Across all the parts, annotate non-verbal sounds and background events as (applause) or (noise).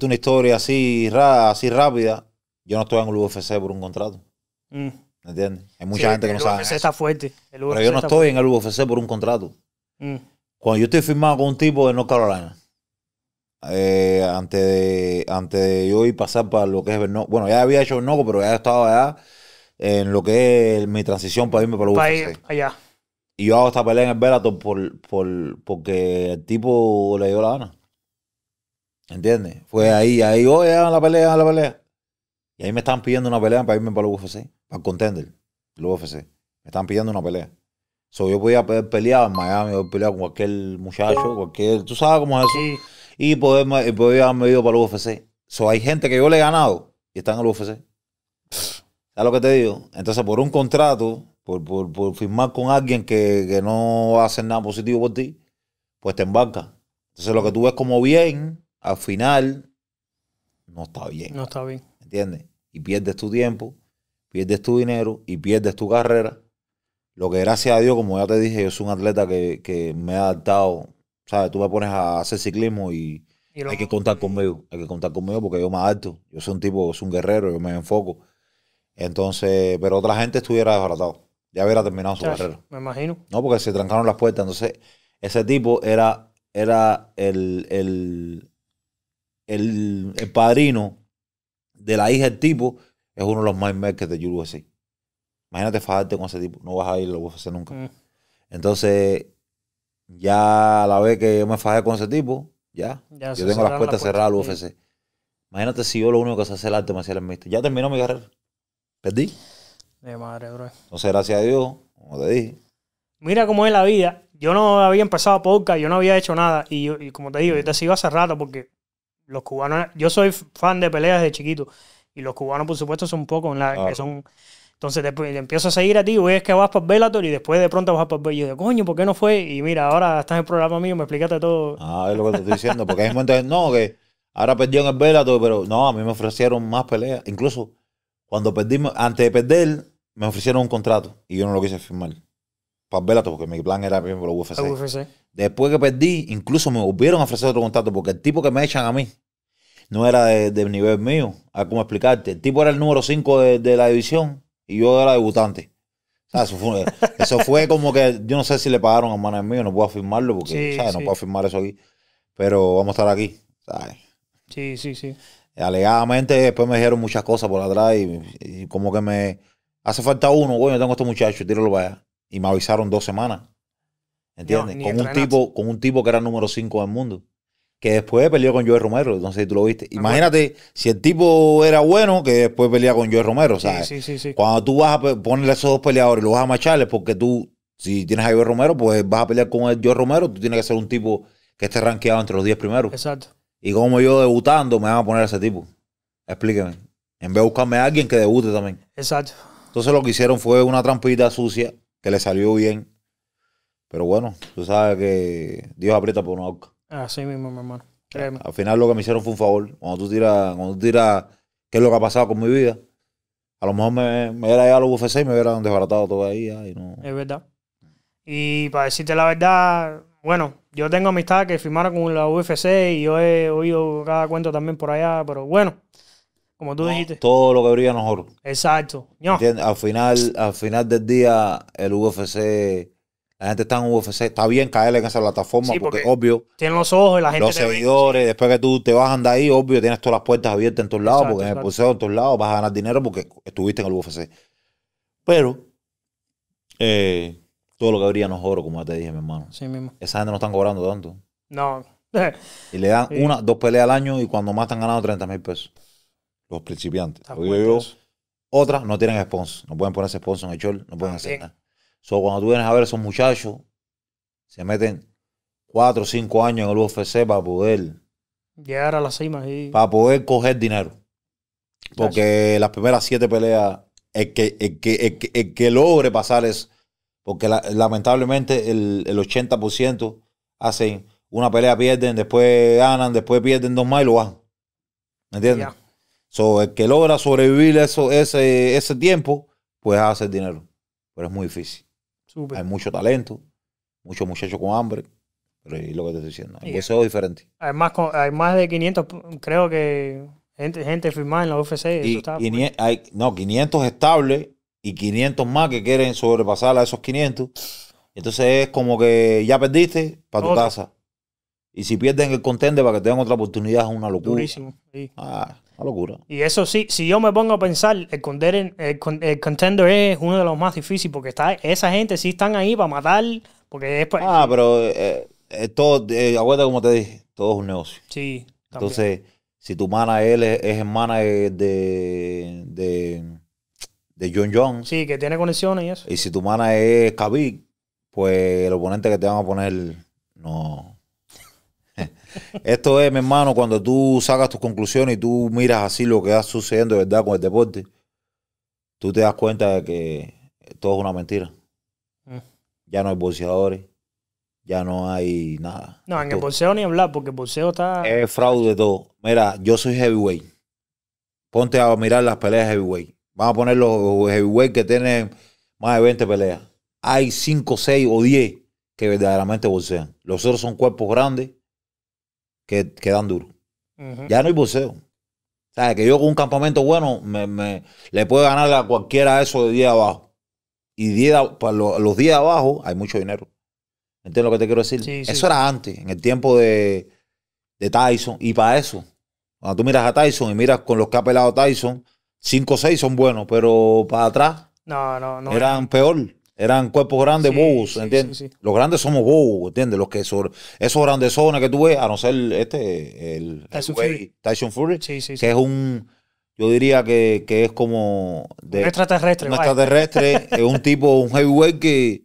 una historia así, así rápida, yo no estoy en el UFC por un contrato. Mm. ¿Me entiendes? Hay mucha gente que no sabe. El UFC fuerte. pero yo no estoy en el UFC por un contrato. Mm. Cuando yo estoy firmado con un tipo de North Carolina, eh, antes, de, antes de yo ir pasar para lo que es Bernoco, bueno, ya había hecho Bernoco, pero ya estaba allá en lo que es mi transición para irme para el para UFC. allá. Y yo hago esta pelea en el Bellator porque el tipo le dio la gana. ¿Entiendes? Fue ahí, ahí, oye, oh, a la pelea, a la pelea. Y ahí me están pidiendo una pelea para irme para el UFC, para el contender, el UFC. Me están pidiendo una pelea. So, yo podía pelear en Miami, yo pelear con cualquier muchacho, cualquier, tú sabes cómo es eso. Y podía haberme ido para el UFC. So, hay gente que yo le he ganado y está en el UFC. ¿Sabes lo que te digo? Entonces, por un contrato, por, por, por firmar con alguien que, que no va a hacer nada positivo por ti, pues te embarca. Entonces, lo que tú ves como bien, al final no está bien. No está bien. ¿Entiendes? Y pierdes tu tiempo, pierdes tu dinero y pierdes tu carrera. Lo que gracias a Dios, como ya te dije, yo soy un atleta que, me he adaptado. ¿Sabes? Tú me pones a hacer ciclismo y, hay que contar conmigo. Hay que contar conmigo porque yo me alto Yo soy un tipo, soy un guerrero, yo me enfoco. Entonces, pero otra gente estuviera desbaratado. Ya hubiera terminado su carrera. Me imagino. No, porque se trancaron las puertas. Entonces, ese tipo era, era el el, padrino de la hija del tipo es uno de los más mindmakers de UFC. Imagínate fajarte con ese tipo. No vas a ir a UFC nunca. Mm. Entonces, ya a la vez que yo me fajé con ese tipo, ya. yo tengo las puertas la cerradas al UFC. Imagínate si yo lo único que sé hacer el arte marcial el Ya terminó mi carrera. Perdí. De madre, bro. Entonces, gracias a Dios, como te dije. Mira cómo es la vida. Yo no había empezado podcast, yo no había hecho nada. Y, y como te digo, yo te sigo hace rato porque los cubanos, yo soy fan de peleas de chiquito y los cubanos, por supuesto, son pocos, en son... Entonces después empiezo a seguir a ti, voy es que vas por Bellator y después de pronto vas por Bellator. Y yo digo, coño, ¿por qué no fue? Y mira, ahora estás en el programa mío, me explicaste todo. Ah, es lo que te estoy diciendo, porque hay momentos que no, que ahora perdí en el Bellator, pero no, a mí me ofrecieron más peleas. Incluso cuando perdimos, antes de perder, me ofrecieron un contrato y yo no lo quise firmar. Para Bellator, porque mi plan era primero UFC. UFC. Después que perdí, incluso me volvieron a ofrecer otro contrato, porque el tipo que me echan a mí, no era de, nivel mío. A cómo explicarte. El tipo era el número 5 de, la división y yo era debutante. (laughs) eso, fue, como que yo no sé si le pagaron a manos mío, no puedo afirmarlo porque no puedo afirmar eso aquí. Pero vamos a estar aquí. ¿sabes? Sí, sí, sí. Alegadamente después me dijeron muchas cosas por atrás y, como que me hace falta uno, güey, yo tengo a este muchacho. muchachos, tíralo para allá. Y me avisaron dos semanas. ¿Entiendes? con, un tipo, con un tipo que era el número 5 del mundo que después peleó con Joe Romero. entonces si tú lo viste. Imagínate si el tipo era bueno, que después pelea con Joe Romero, ¿sabes? Sí, sí, sí, Cuando tú vas a ponerle a esos dos peleadores y los vas a macharles, porque tú, si tienes a Joe Romero, pues vas a pelear con el Joe Romero, tú tienes que ser un tipo que esté rankeado entre los 10 primeros. Exacto. Y como yo debutando, me van a poner a ese tipo. Explíqueme. En vez de buscarme a alguien que debute también. Exacto. Entonces lo que hicieron fue una trampita sucia que le salió bien. Pero bueno, tú sabes que Dios aprieta por una boca. Así mismo, mi hermano. Créeme. Al final lo que me hicieron fue un favor. Cuando tú tiras, cuando tú tiras qué es lo que ha pasado con mi vida, a lo mejor me, me era a los UFC y me hubieran desbaratado todavía. Y Es verdad. Y para decirte la verdad, bueno, yo tengo amistad que firmaron con la UFC y yo he oído cada cuento también por allá, pero bueno, como tú dijiste. Todo lo que brilla mejor. oro. Exacto. Al final, al final del día, el UFC la gente está en UFC. Está bien caer en esa plataforma porque, obvio. Tienen los ojos Los seguidores, después que tú te vas de ahí, obvio, tienes todas las puertas abiertas en todos lados, porque en el poseo en todos lados vas a ganar dinero porque estuviste en el UFC. Pero, eh, todo lo que habría no es oro, como ya te dije, mi hermano. Sí, mismo. Esa gente no están cobrando tanto. No. (laughs) y le dan una, dos peleas al año y cuando más están ganando 30 mil pesos. Los principiantes. otras no tienen sponsor. No pueden ponerse sponsor en el show, no pueden hacer nada. So, cuando tú vienes a ver a esos muchachos, se meten cuatro o cinco años en el UFC para poder llegar a la cima para poder coger dinero. Porque las primeras siete peleas, el que, que, logre pasar es, porque lamentablemente el, el 80% hacen una pelea, pierden, después ganan, después pierden dos más y lo van ¿Me entiendes? el que logra sobrevivir eso, ese, ese tiempo, pues hace dinero. Pero es muy difícil. Hay mucho talento, muchos muchachos con hambre. Pero es lo que te estoy diciendo. eso diferente. Hay más, hay más de 500, creo que gente, gente firmada en la UFC. eso hay, no, 500 estables y 500 más que quieren sobrepasar a esos 500. Entonces es como que ya perdiste para tu casa. Y si pierden el contender para que tengan otra oportunidad es una locura. Ah, locura. Y eso sí, si yo me pongo a pensar, el, contender, el, contender es uno de los más difíciles porque está, esa gente sí están ahí para matar. Porque Ah, pero eh, eh todo, eh, como te dije, todo es un negocio. Sí. También. Entonces, si tu mana es, es hermana de, de, de, John John. Sí, que tiene conexiones y eso. Y si tu mana es Khabib, pues el oponente que te van a poner no esto es, mi hermano, cuando tú sacas tus conclusiones y tú miras así lo que está sucediendo de verdad con el deporte, tú te das cuenta de que todo es una mentira. Mm. Ya no hay boxeadores, ya no hay nada. No, en el boxeo ni hablar, porque el boxeo está. Es fraude todo. Mira, yo soy heavyweight. Ponte a mirar las peleas heavyweight. vamos a poner los heavyweight que tienen más de 20 peleas. Hay 5, 6 o 10 que verdaderamente boxean. Los otros son cuerpos grandes que, quedan dan duro. Ya no hay buceo. O sea, que yo con un campamento bueno me, me le puedo ganar a cualquiera eso de día abajo. Y día para los, días abajo hay mucho dinero. ¿Entiendes lo que te quiero decir? eso era antes, en el tiempo de, de Tyson. Y para eso, cuando tú miras a Tyson y miras con los que ha pelado Tyson, 5 o 6 son buenos, pero para atrás no, no, no, eran peor. Eran cuerpos grandes, sí, ¿entiendes? Los grandes somos bobos, ¿entiendes? Los que son esos grandes zonas que tú ves, a no ser este, el, Tyson, Fury. Tyson que es un, yo diría que, que es como... De, extraterrestre. Un extraterrestre, (laughs) es un tipo, un heavyweight que,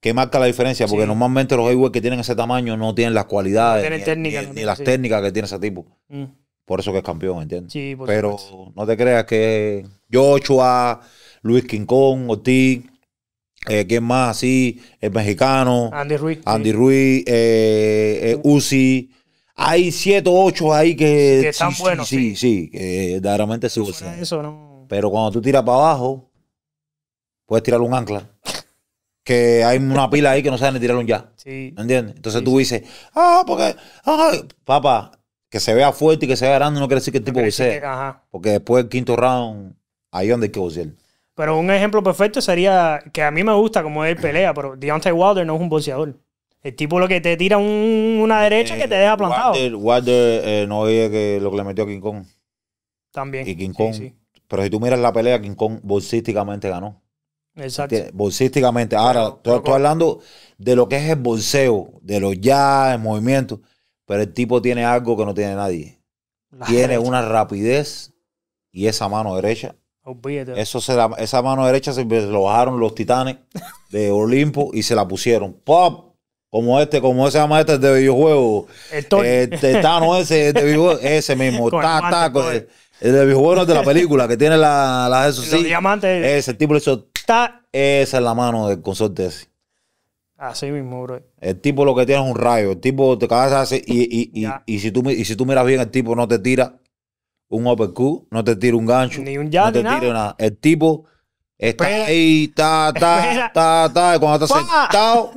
que marca la diferencia, porque normalmente los heavyweights que tienen ese tamaño no tienen las cualidades, ni, las técnicas que tiene ese tipo. Mm. Por eso que es campeón, ¿entiendes? Pero no te creas que Joshua, Luis King o Ortiz eh, ¿Quién más así? El mexicano. Andy Ruiz. Andy Ruiz, eh, eh, Uzi. Hay siete o ocho ahí que... Que están sí, buenos, sí. Sí, que verdaderamente sí. Eso no... Pero cuando tú tiras para abajo, puedes tirar un ancla. Que hay una pila ahí que no saben ni tirar un ya. Sí. ¿Me entiendes? Entonces tú dices, ah, porque... Ah, papá, que se vea fuerte y que se vea grande no quiere decir que el tipo no Porque después del quinto round, ahí donde hay que pero un ejemplo perfecto sería que a mí me gusta como él pelea, pero Deontay Wilder no es un boxeador. El tipo lo que te tira una derecha que te eh, deja plantado. Wilder, eh, no es lo que le metió a King Kong. También. Y King Pero si tú miras la pelea, King Kong bolsísticamente ganó. Exacto. Bolsísticamente. Ahora, estoy, hablando de lo que es el bolseo, de los ya, el movimiento. Pero el tipo tiene algo que no tiene nadie. tiene una rapidez y esa mano derecha eso esa mano derecha se lo bajaron los titanes de Olimpo y se la pusieron. ¡Pop! Como este, como ese llama este, de videojuego. El este, ese de ese mismo. ta, el, de videojuego de la película que tiene la, la sí. Ese tipo le hizo. Esa es la mano del consorte ese. Así mismo, bro. El tipo lo que tiene es un rayo. El tipo te cagas así y, si tú, y si tú miras bien, el tipo no te tira un opq no te tira un gancho, ni un ya no te tira nada. El tipo está pues, ahí, ta, ta, (laughs) ta, ta, cuando estás sentado,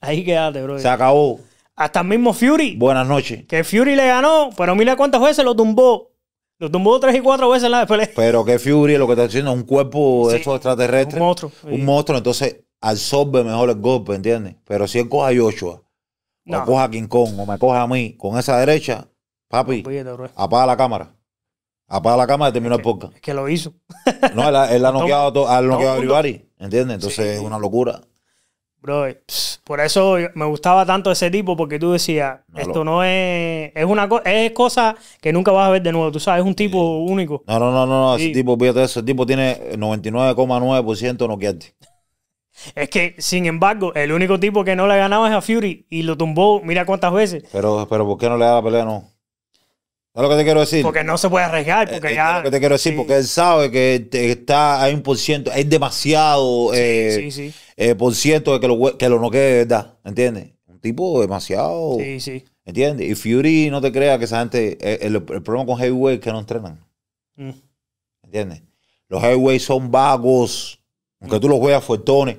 Ahí quédate, bro. se acabó. Hasta el mismo Fury, Buenas noches. que Fury le ganó, pero mira cuántas veces lo tumbó. Lo tumbó tres y cuatro veces en la pelea. Pero que Fury lo que está diciendo es un cuerpo extraterrestre. Un monstruo, Un monstruo, entonces absorbe mejor el golpe, ¿entiendes? Pero si él coja a Joshua, No. coja a King Kong, o me coja a mí con esa derecha, papi, apaga la cámara. Apaga la cámara y termina el podcast. Es que lo hizo. No, él, ha- ha (laughs) noqueado, a ¿entiendes? Entonces es una locura. Bro, por eso me gustaba tanto ese tipo, porque tú decías, esto no es. Es una es cosa que nunca vas a ver de nuevo. Tú sabes, es un tipo único. No, no, no, no, ese tipo, tipo tiene 99,9% noquearte. (laughs) Es que, sin embargo, el único tipo que no le ganaba es a Fury y lo tumbó, mira cuántas veces. Pero, pero ¿por qué no le da la pelea? No lo que te quiero decir? Porque no se puede arriesgar, eh, porque eh, te quiero decir, porque él sabe que está, hay un por ciento, hay demasiado eh, por ciento de que lo, que lo no de verdad, ¿entiendes? Un tipo demasiado... Sí, sí. ¿Entiendes? Y Fury, no te crea que esa gente. El, problema con heavyweight es que no entrenan. Mm. ¿Entiendes? Los Heavyweight son vagos. Aunque mm. tú los juegas fuertones,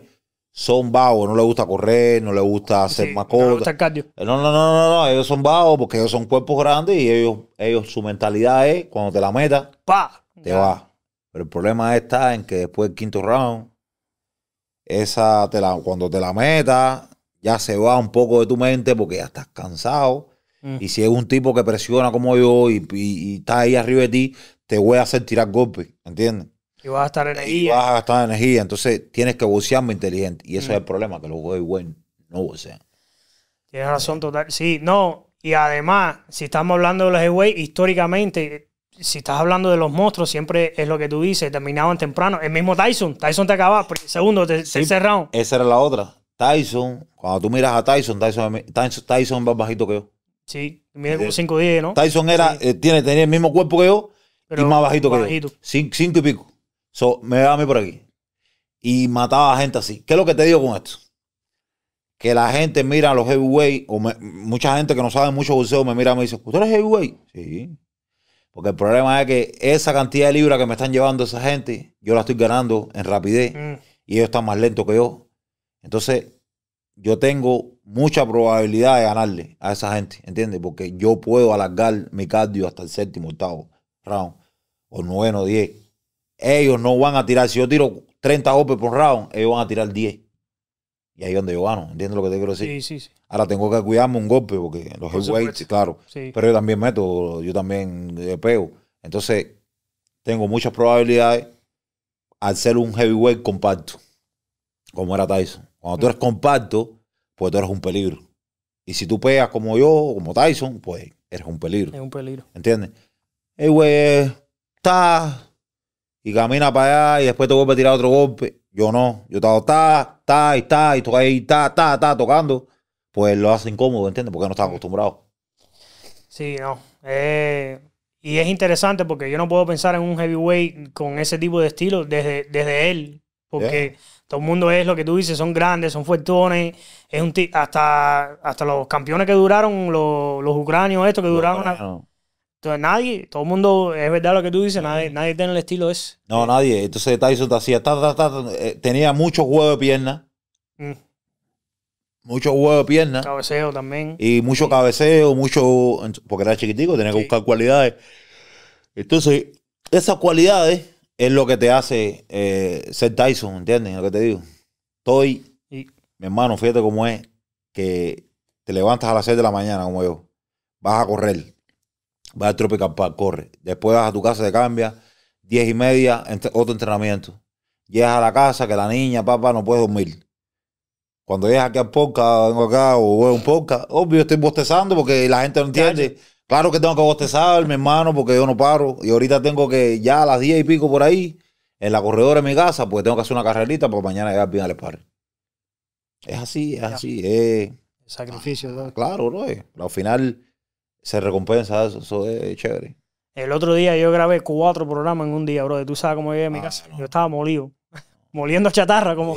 son vagos, no les gusta correr, no les gusta hacer más cosas. No, no, no, no, no, ellos son vagos porque ellos son cuerpos grandes y ellos, ellos su mentalidad es cuando te la meta, pa, te va. Pero el problema está en que después del quinto round, esa te la, cuando te la metas, ya se va un poco de tu mente porque ya estás cansado. Y si es un tipo que presiona como yo y, está ahí arriba de ti, te voy a hacer tirar golpes, ¿entiendes? Y vas a gastar energía. Y vas a gastar energía. Entonces tienes que bucear muy inteligente. Y eso es el problema, que los jugadores no bucean. Tienes razón total. Sí, no. Y además, si estamos hablando de los güeyes históricamente, si estás hablando de los monstruos, siempre es lo que tú dices, terminaban temprano. El mismo Tyson, Tyson te acababa, segundo, te, sí, Esa era la otra. Tyson, cuando tú miras a Tyson, Tyson, es más bajito que yo. Sí, mide como 5 10, ¿no? Tyson era, eh, tiene, tenía el mismo cuerpo que yo Pero y más bajito, que yo. cinco y pico me daba a mí por aquí. Y mataba a gente así. ¿Qué es lo que te digo con esto? Que la gente mira a los heavyweight, o mucha gente que no sabe mucho buceo me mira y me dice, ¿usted eres heavyweight? Sí. Porque el problema es que esa cantidad de libras que me están llevando esa gente, yo la estoy ganando en rapidez mm. y ellos están más lentos que yo. Entonces, yo tengo mucha probabilidad de ganarle a esa gente, ¿entiendes? Porque yo puedo alargar mi cardio hasta el séptimo, octavo round, o noveno, diez ellos no van a tirar. Si yo tiro 30 golpes por round, ellos van a tirar 10. Y ahí es donde yo gano. ¿Entiendes lo que te quiero decir? Sí, sí, sí. Ahora tengo que cuidarme un golpe porque los heavyweights, claro. Pero yo también meto, yo también eh, pego. Entonces, tengo muchas probabilidades al ser un heavyweight compacto, como era Tyson. Cuando tú mm. eres compacto, pues tú eres un peligro. Y si tú pegas como yo, como Tyson, pues eres un peligro. Es un peligro. ¿Entiendes? El güey está y camina para allá y después te vuelve a tirar otro golpe. Yo no. Yo estaba ta, ta y ta y toca ahí, ta, ta, ta, tocando. Pues lo hace incómodo, ¿entiendes? Porque no está acostumbrado. Sí, no. Eh, y es interesante porque yo no puedo pensar en un heavyweight con ese tipo de estilo desde, desde él. Porque todo el mundo es lo que tú dices, son grandes, son fuertones. Es un hasta, hasta los campeones que duraron, los, los ucranios, estos que duraron. Entonces nadie, todo el mundo, es verdad lo que tú dices, nadie, tiene el estilo ese. No, nadie. Entonces Tyson te hacía, eh, tenía muchos huevos de pierna. Mm. mucho Muchos huevos de pierna. Cabeceo también. Y mucho cabeceo, mucho, porque era chiquitico, tenía que buscar cualidades. Entonces, esas cualidades es lo que te hace eh, ser Tyson, ¿entiendes? Lo que te digo. Estoy, mi hermano, fíjate cómo es que te levantas a las 6 de la mañana como yo. Vas a correr Vas al Tropical Park, corre. Después vas a tu casa, de cambia. Diez y media, entre, otro entrenamiento. Llegas a la casa, que la niña, papá, no puede dormir. Cuando llegas aquí al poca vengo acá o voy a un podcast, obvio estoy bostezando porque la gente no entiende. Claro que tengo que bostezar, mi hermano, porque yo no paro. Y ahorita tengo que, ya a las diez y pico por ahí, en la corredora de mi casa, pues tengo que hacer una carrerita para mañana llegar bien al par. Es así, es así. Sacrificio. Ah, claro, no es. al final se recompensa eso, es chévere. El otro día yo grabé cuatro programas en un día, bro, Tú sabes cómo llegué mi ah, casa. Yo estaba molido. (laughs) Moliendo chatarra, como.